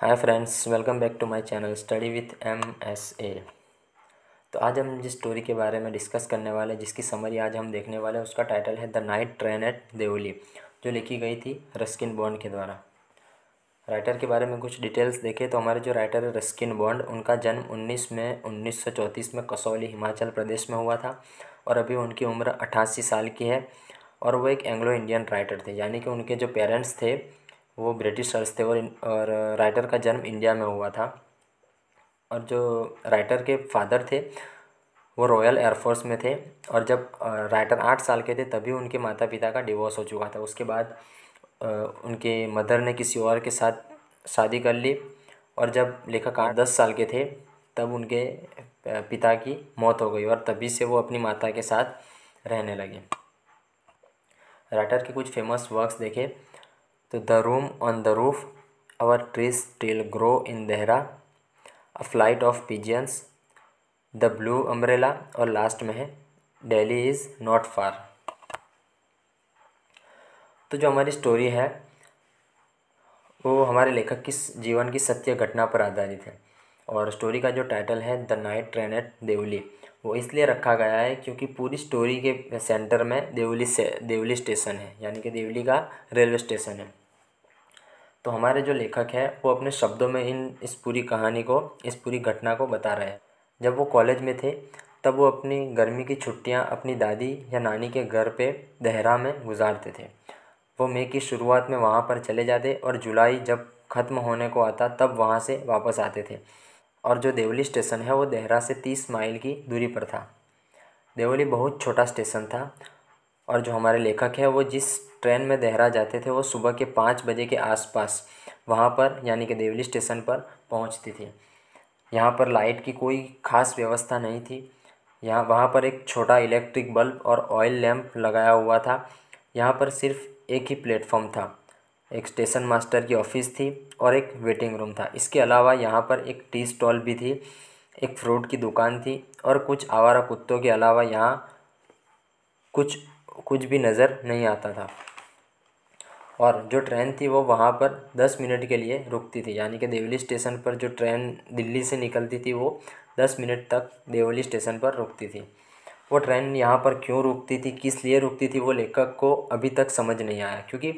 hi friends welcome back to my channel study with M S A तो आज हम जिस स्टोरी के बारे में डिस्कस करने वाले हैं जिसकी समरी आज हम देखने वाले हैं उसका टाइटल है the night train at Deoli जो लिखी गई थी रस्किन बॉन्ड के द्वारा राइटर के बारे में कुछ डिटेल्स देखें तो हमारे जो राइटर है रस्किन बॉन्ड उनका जन्म उन्नीस मई उन्नीस में कसौली हिमाचल प्रदेश में हुआ था और अभी उनकी उम्र अट्ठासी साल की है और वो एक एंग्लो इंडियन राइटर थे यानी कि उनके जो पेरेंट्स थे वो ब्रिटिश सर्स थे और और राइटर का जन्म इंडिया में हुआ था और जो राइटर के फादर थे वो रॉयल एयरफोर्स में थे और जब राइटर आठ साल के थे तभी उनके माता पिता का डिवोर्स हो चुका था उसके बाद उनके मदर ने किसी और के साथ शादी कर ली और जब लेखक आठ दस साल के थे तब उनके पिता की मौत हो गई और तभी से वो अपनी माता के साथ रहने लगे राइटर के कुछ फेमस वर्क्स देखे तो the room on the roof our trees still grow in Dehra a flight of pigeons the blue umbrella और लास्ट में है डेली इज़ नॉट फार तो जो हमारी स्टोरी है वो हमारे लेखक की जीवन की सत्य घटना पर आधारित है और स्टोरी का जो टाइटल है the night train at Deoli वो इसलिए रखा गया है क्योंकि पूरी स्टोरी के सेंटर में देवली से देवली स्टेशन है यानी कि देवली का रेलवे स्टेशन है तो हमारे जो लेखक है वो अपने शब्दों में इन इस पूरी कहानी को इस पूरी घटना को बता रहे हैं जब वो कॉलेज में थे तब वो अपनी गर्मी की छुट्टियाँ अपनी दादी या नानी के घर पे देहरा में गुजारते थे वो मई की शुरुआत में वहाँ पर चले जाते और जुलाई जब ख़त्म होने को आता तब वहाँ से वापस आते थे और जो देवली स्टेशन है वो देहरा से तीस माइल की दूरी पर था देवली बहुत छोटा स्टेशन था और जो हमारे लेखक हैं वो जिस ट्रेन में देहरा जाते थे वो सुबह के पाँच बजे के आसपास वहाँ पर यानी कि देवली स्टेशन पर पहुँचती थी यहाँ पर लाइट की कोई ख़ास व्यवस्था नहीं थी यहाँ वहाँ पर एक छोटा इलेक्ट्रिक बल्ब और ऑयल लैम्प लगाया हुआ था यहाँ पर सिर्फ एक ही प्लेटफॉर्म था एक स्टेशन मास्टर की ऑफ़िस थी और एक वेटिंग रूम था इसके अलावा यहाँ पर एक टी स्टॉल भी थी एक फ्रूट की दुकान थी और कुछ आवारा कुत्तों के अलावा यहाँ कुछ कुछ भी नज़र नहीं आता था और जो ट्रेन थी वो वहाँ पर दस मिनट के लिए रुकती थी यानी कि देवली स्टेशन पर जो ट्रेन दिल्ली से निकलती थी वो दस मिनट तक देवली स्टेशन पर रुकती थी वो ट्रेन यहाँ पर क्यों रुकती थी किस लिए रुकती थी वो लेखक को अभी तक समझ नहीं आया क्योंकि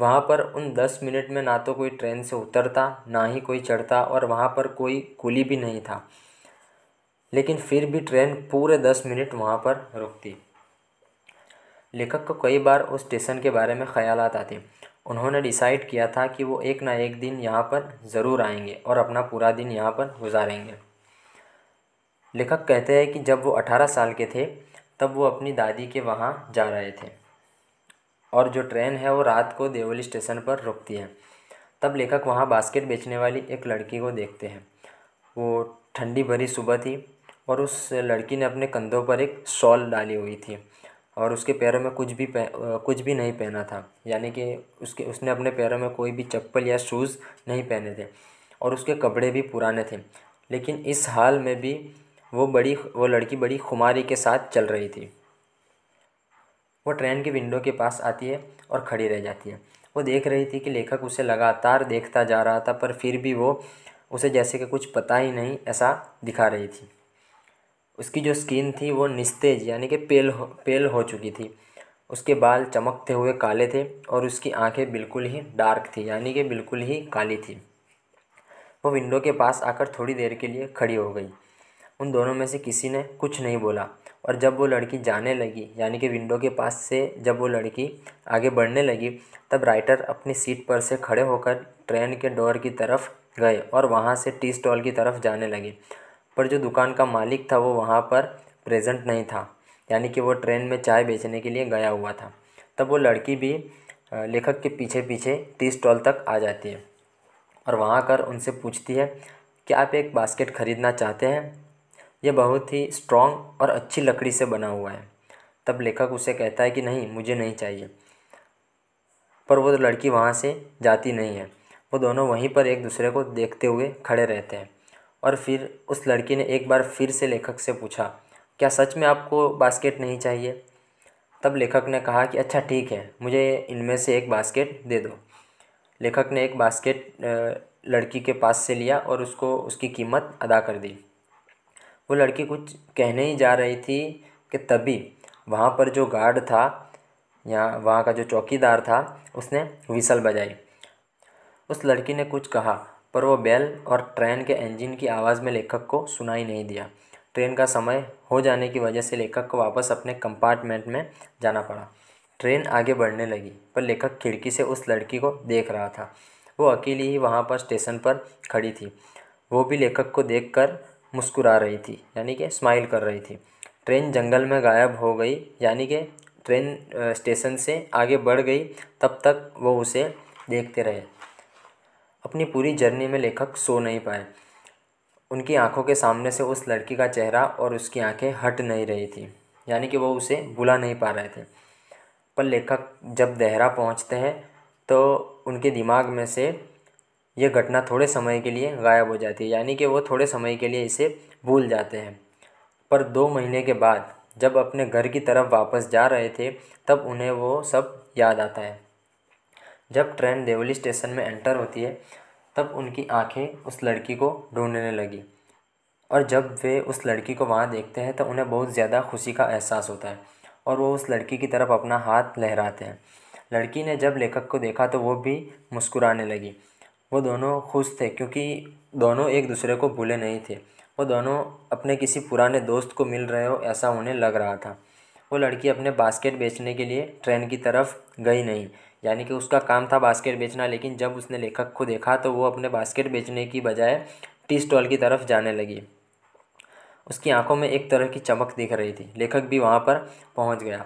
वहाँ पर उन दस मिनट में ना तो कोई ट्रेन से उतरता ना ही कोई चढ़ता और वहाँ पर कोई कुली भी नहीं था लेकिन फिर भी ट्रेन पूरे दस मिनट वहाँ पर रुकती लेखक को कई बार उस स्टेशन के बारे में ख्याल आते उन्होंने डिसाइड किया था कि वो एक ना एक दिन यहाँ पर ज़रूर आएंगे और अपना पूरा दिन यहाँ पर गुजारेंगे लेखक कहते हैं कि जब वो अठारह साल के थे तब वो अपनी दादी के वहाँ जा रहे थे और जो ट्रेन है वो रात को देवली स्टेशन पर रुकती है तब लेखक वहाँ बास्केट बेचने वाली एक लड़की को देखते हैं वो ठंडी भरी सुबह थी और उस लड़की ने अपने कंधों पर एक शॉल डाली हुई थी और उसके पैरों में कुछ भी कुछ भी नहीं पहना था यानी कि उसके उसने अपने पैरों में कोई भी चप्पल या शूज़ नहीं पहने थे और उसके कपड़े भी पुराने थे लेकिन इस हाल में भी वो बड़ी वो लड़की बड़ी खुमारी के साथ चल रही थी वो ट्रेन के विंडो के पास आती है और खड़ी रह जाती है वो देख रही थी कि लेखक उसे लगातार देखता जा रहा था पर फिर भी वो उसे जैसे कि कुछ पता ही नहीं ऐसा दिखा रही थी उसकी जो स्किन थी वो निस्तेज यानी कि पेल हो पेल हो चुकी थी उसके बाल चमकते हुए काले थे और उसकी आंखें बिल्कुल ही डार्क थी यानी कि बिल्कुल ही काली थी वो विंडो के पास आकर थोड़ी देर के लिए खड़ी हो गई उन दोनों में से किसी ने कुछ नहीं बोला और जब वो लड़की जाने लगी यानी कि विंडो के पास से जब वो लड़की आगे बढ़ने लगी तब राइटर अपनी सीट पर से खड़े होकर ट्रेन के डोर की तरफ गए और वहाँ से टी स्टॉल की तरफ जाने लगे पर जो दुकान का मालिक था वो वहाँ पर प्रेज़ेंट नहीं था यानी कि वो ट्रेन में चाय बेचने के लिए गया हुआ था तब वो लड़की भी लेखक के पीछे पीछे टी स्टॉल तक आ जाती है और वहाँ कर उनसे पूछती है कि आप एक बास्केट ख़रीदना चाहते हैं यह बहुत ही स्ट्रॉन्ग और अच्छी लकड़ी से बना हुआ है तब लेखक उसे कहता है कि नहीं मुझे नहीं चाहिए पर वो लड़की वहाँ से जाती नहीं है वो दोनों वहीं पर एक दूसरे को देखते हुए खड़े रहते हैं और फिर उस लड़की ने एक बार फिर से लेखक से पूछा क्या सच में आपको बास्केट नहीं चाहिए तब लेखक ने कहा कि अच्छा ठीक है मुझे इनमें से एक बास्केट दे दो लेखक ने एक बास्केट लड़की के पास से लिया और उसको उसकी कीमत अदा कर दी वो लड़की कुछ कहने ही जा रही थी कि तभी वहाँ पर जो गार्ड था या वहाँ का जो चौकीदार था उसने विसल बजाई उस लड़की ने कुछ कहा पर वो बैल और ट्रेन के इंजन की आवाज़ में लेखक को सुनाई नहीं दिया ट्रेन का समय हो जाने की वजह से लेखक को वापस अपने कंपार्टमेंट में जाना पड़ा ट्रेन आगे बढ़ने लगी पर लेखक खिड़की से उस लड़की को देख रहा था वो अकेली ही वहाँ पर स्टेशन पर खड़ी थी वो भी लेखक को देख कर मुस्कुरा रही थी यानी कि स्माइल कर रही थी ट्रेन जंगल में गायब हो गई यानी कि ट्रेन स्टेशन से आगे बढ़ गई तब तक वो उसे देखते रहे अपनी पूरी जर्नी में लेखक सो नहीं पाए उनकी आंखों के सामने से उस लड़की का चेहरा और उसकी आंखें हट नहीं रही थी यानी कि वो उसे भुला नहीं पा रहे थे पर लेखक जब देहरा पहुंचते हैं तो उनके दिमाग में से ये घटना थोड़े समय के लिए गायब हो जाती है यानी कि वो थोड़े समय के लिए इसे भूल जाते हैं पर दो महीने के बाद जब अपने घर की तरफ वापस जा रहे थे तब उन्हें वो सब याद आता है जब ट्रेन देवली स्टेशन में एंटर होती है तब उनकी आँखें उस लड़की को ढूंढने लगी और जब वे उस लड़की को वहाँ देखते हैं तो उन्हें बहुत ज़्यादा खुशी का एहसास होता है और वो उस लड़की की तरफ अपना हाथ लहराते हैं लड़की ने जब लेखक को देखा तो वो भी मुस्कुराने लगी वो दोनों खुश थे क्योंकि दोनों एक दूसरे को भूले नहीं थे वो दोनों अपने किसी पुराने दोस्त को मिल रहे हो ऐसा उन्हें लग रहा था वो लड़की अपने बास्केट बेचने के लिए ट्रेन की तरफ गई नहीं यानी कि उसका काम था बास्केट बेचना लेकिन जब उसने लेखक को देखा तो वो अपने बास्केट बेचने की बजाय टी स्टॉल की तरफ जाने लगी उसकी आंखों में एक तरह की चमक दिख रही थी लेखक भी वहाँ पर पहुँच गया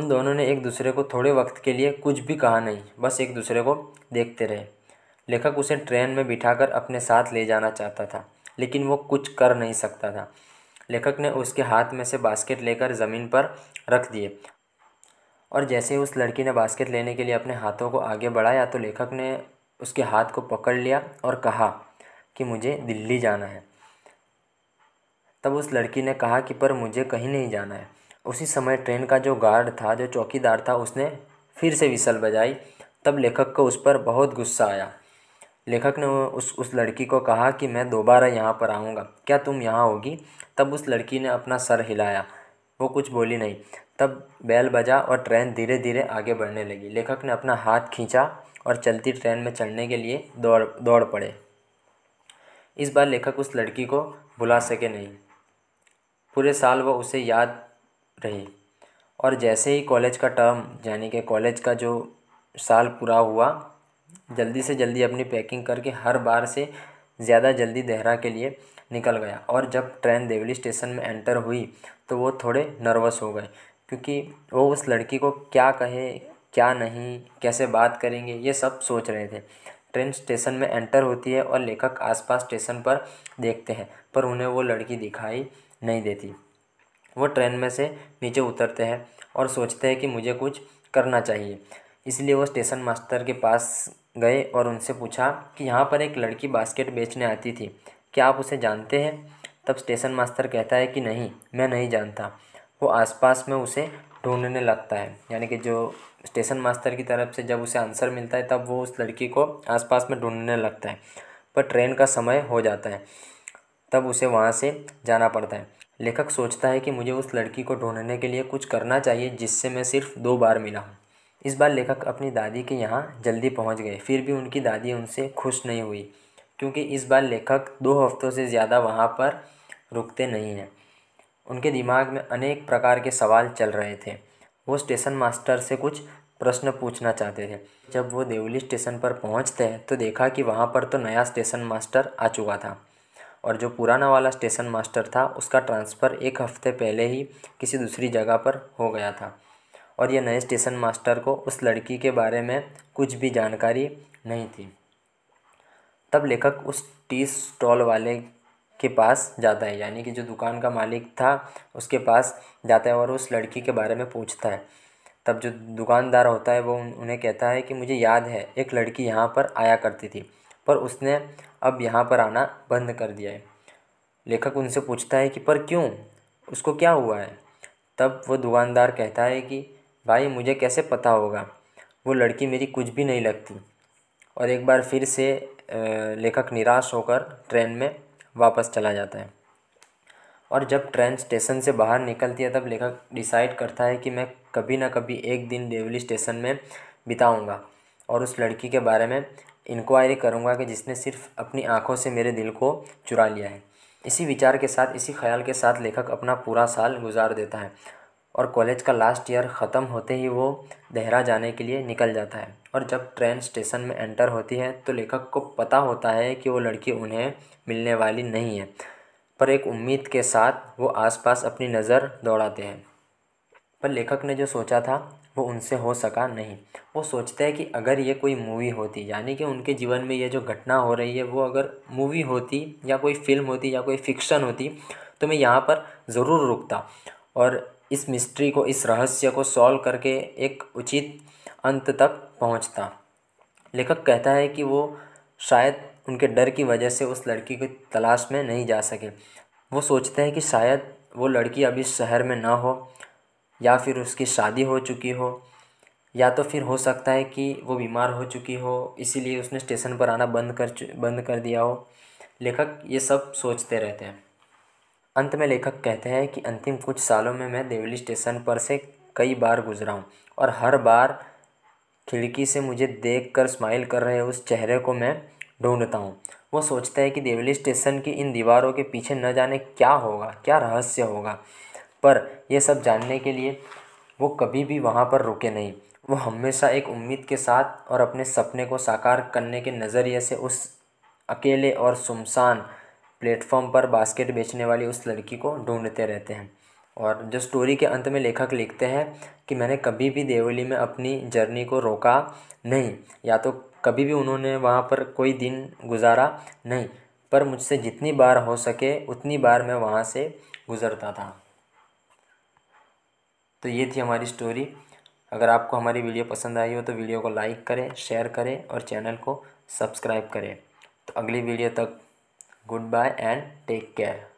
उन दोनों ने एक दूसरे को थोड़े वक्त के लिए कुछ भी कहा नहीं बस एक दूसरे को देखते रहे लेखक उसे ट्रेन में बिठाकर अपने साथ ले जाना चाहता था लेकिन वो कुछ कर नहीं सकता था लेखक ने उसके हाथ में से बास्केट लेकर ज़मीन पर रख दिए और जैसे ही उस लड़की ने बास्केट लेने के लिए अपने हाथों को आगे बढ़ाया तो लेखक ने उसके हाथ को पकड़ लिया और कहा कि मुझे दिल्ली जाना है तब उस लड़की ने कहा कि पर मुझे कहीं नहीं जाना है उसी समय ट्रेन का जो गार्ड था जो चौकीदार था उसने फिर से विसल बजाई तब लेखक को उस पर बहुत गुस्सा आया लेखक ने उस उस लड़की को कहा कि मैं दोबारा यहाँ पर आऊँगा क्या तुम यहाँ होगी तब उस लड़की ने अपना सर हिलाया वो कुछ बोली नहीं तब बैल बजा और ट्रेन धीरे धीरे आगे बढ़ने लगी लेखक ने अपना हाथ खींचा और चलती ट्रेन में चढ़ने के लिए दौड़ दौड़ पड़े इस बार लेखक उस लड़की को भुला सके नहीं पूरे साल वह उसे याद रही और जैसे ही कॉलेज का टर्म यानी कि कॉलेज का जो साल पूरा हुआ जल्दी से जल्दी अपनी पैकिंग करके हर बार से ज़्यादा जल्दी देहरा के लिए निकल गया और जब ट्रेन देवली स्टेशन में एंटर हुई तो वो थोड़े नर्वस हो गए क्योंकि वो उस लड़की को क्या कहे क्या नहीं कैसे बात करेंगे ये सब सोच रहे थे ट्रेन स्टेशन में एंटर होती है और लेखक आसपास स्टेशन पर देखते हैं पर उन्हें वो लड़की दिखाई नहीं देती वो ट्रेन में से नीचे उतरते हैं और सोचते हैं कि मुझे कुछ करना चाहिए इसलिए वो स्टेशन मास्टर के पास गए और उनसे पूछा कि यहाँ पर एक लड़की बास्केट बेचने आती थी क्या आप उसे जानते हैं तब स्टेशन मास्टर कहता है कि नहीं मैं नहीं जानता वो आसपास में उसे ढूंढने लगता है यानी कि जो स्टेशन मास्टर की तरफ से जब उसे आंसर मिलता है तब वो उस लड़की को आसपास में ढूंढने लगता है पर ट्रेन का समय हो जाता है तब उसे वहाँ से जाना पड़ता है लेखक सोचता है कि मुझे उस लड़की को ढूंढने के लिए कुछ करना चाहिए जिससे मैं सिर्फ दो बार मिला हूँ इस बार लेखक अपनी दादी के यहाँ जल्दी पहुँच गए फिर भी उनकी दादी उनसे खुश नहीं हुई क्योंकि इस बार लेखक दो हफ्तों से ज़्यादा वहाँ पर रुकते नहीं हैं उनके दिमाग में अनेक प्रकार के सवाल चल रहे थे वो स्टेशन मास्टर से कुछ प्रश्न पूछना चाहते थे जब वो देवली स्टेशन पर पहुंचते हैं तो देखा कि वहाँ पर तो नया स्टेशन मास्टर आ चुका था और जो पुराना वाला स्टेशन मास्टर था उसका ट्रांसफ़र एक हफ्ते पहले ही किसी दूसरी जगह पर हो गया था और यह नए स्टेशन मास्टर को उस लड़की के बारे में कुछ भी जानकारी नहीं थी तब लेखक उस टी स्टॉल वाले के पास जाता है यानी कि जो दुकान का मालिक था उसके पास जाता है और उस लड़की के बारे में पूछता है तब जो दुकानदार होता है वो उन्हें कहता है कि मुझे याद है एक लड़की यहाँ पर आया करती थी पर उसने अब यहाँ पर आना बंद कर दिया है लेखक उनसे पूछता है कि पर क्यों उसको क्या हुआ है तब वो दुकानदार कहता है कि भाई मुझे कैसे पता होगा वो लड़की मेरी कुछ भी नहीं लगती और एक बार फिर से लेखक निराश होकर ट्रेन में वापस चला जाता है और जब ट्रेन स्टेशन से बाहर निकलती है तब लेखक डिसाइड करता है कि मैं कभी ना कभी एक दिन देवली स्टेशन में बिताऊंगा और उस लड़की के बारे में इंक्वायरी करूंगा कि जिसने सिर्फ अपनी आंखों से मेरे दिल को चुरा लिया है इसी विचार के साथ इसी ख्याल के साथ लेखक अपना पूरा साल गुजार देता है और कॉलेज का लास्ट ईयर ख़त्म होते ही वो देहरा जाने के लिए निकल जाता है और जब ट्रेन स्टेशन में एंटर होती है तो लेखक को पता होता है कि वो लड़की उन्हें मिलने वाली नहीं है पर एक उम्मीद के साथ वो आसपास अपनी नज़र दौड़ाते हैं पर लेखक ने जो सोचा था वो उनसे हो सका नहीं वो सोचते हैं कि अगर ये कोई मूवी होती यानी कि उनके जीवन में ये जो घटना हो रही है वो अगर मूवी होती या कोई फिल्म होती या कोई फिक्शन होती तो मैं यहाँ पर ज़रूर रुकता और इस मिस्ट्री को इस रहस्य को सॉल्व करके एक उचित अंत तक पहुंचता लेखक कहता है कि वो शायद उनके डर की वजह से उस लड़की की तलाश में नहीं जा सके वो सोचते हैं कि शायद वो लड़की अभी शहर में ना हो या फिर उसकी शादी हो चुकी हो या तो फिर हो सकता है कि वो बीमार हो चुकी हो इसीलिए उसने स्टेशन पर आना बंद कर बंद कर दिया हो लेखक ये सब सोचते रहते हैं अंत में लेखक कहते हैं कि अंतिम कुछ सालों में मैं देवली स्टेशन पर से कई बार गुज़रा हूँ और हर बार खिड़की से मुझे देख कर स्माइल कर रहे उस चेहरे को मैं ढूंढता हूँ वो सोचता है कि देवली स्टेशन की इन दीवारों के पीछे न जाने क्या होगा क्या रहस्य होगा पर यह सब जानने के लिए वो कभी भी वहाँ पर रुके नहीं वो हमेशा एक उम्मीद के साथ और अपने सपने को साकार करने के नज़रिए से उस अकेले और सुमसान प्लेटफॉर्म पर बास्केट बेचने वाली उस लड़की को ढूंढते रहते हैं और जो स्टोरी के अंत में लेखक लिखते हैं कि मैंने कभी भी देवली में अपनी जर्नी को रोका नहीं या तो कभी भी उन्होंने वहाँ पर कोई दिन गुजारा नहीं पर मुझसे जितनी बार हो सके उतनी बार मैं वहाँ से गुज़रता था तो ये थी हमारी स्टोरी अगर आपको हमारी वीडियो पसंद आई हो तो वीडियो को लाइक करें शेयर करें और चैनल को सब्सक्राइब करें तो अगली वीडियो तक good bye and take care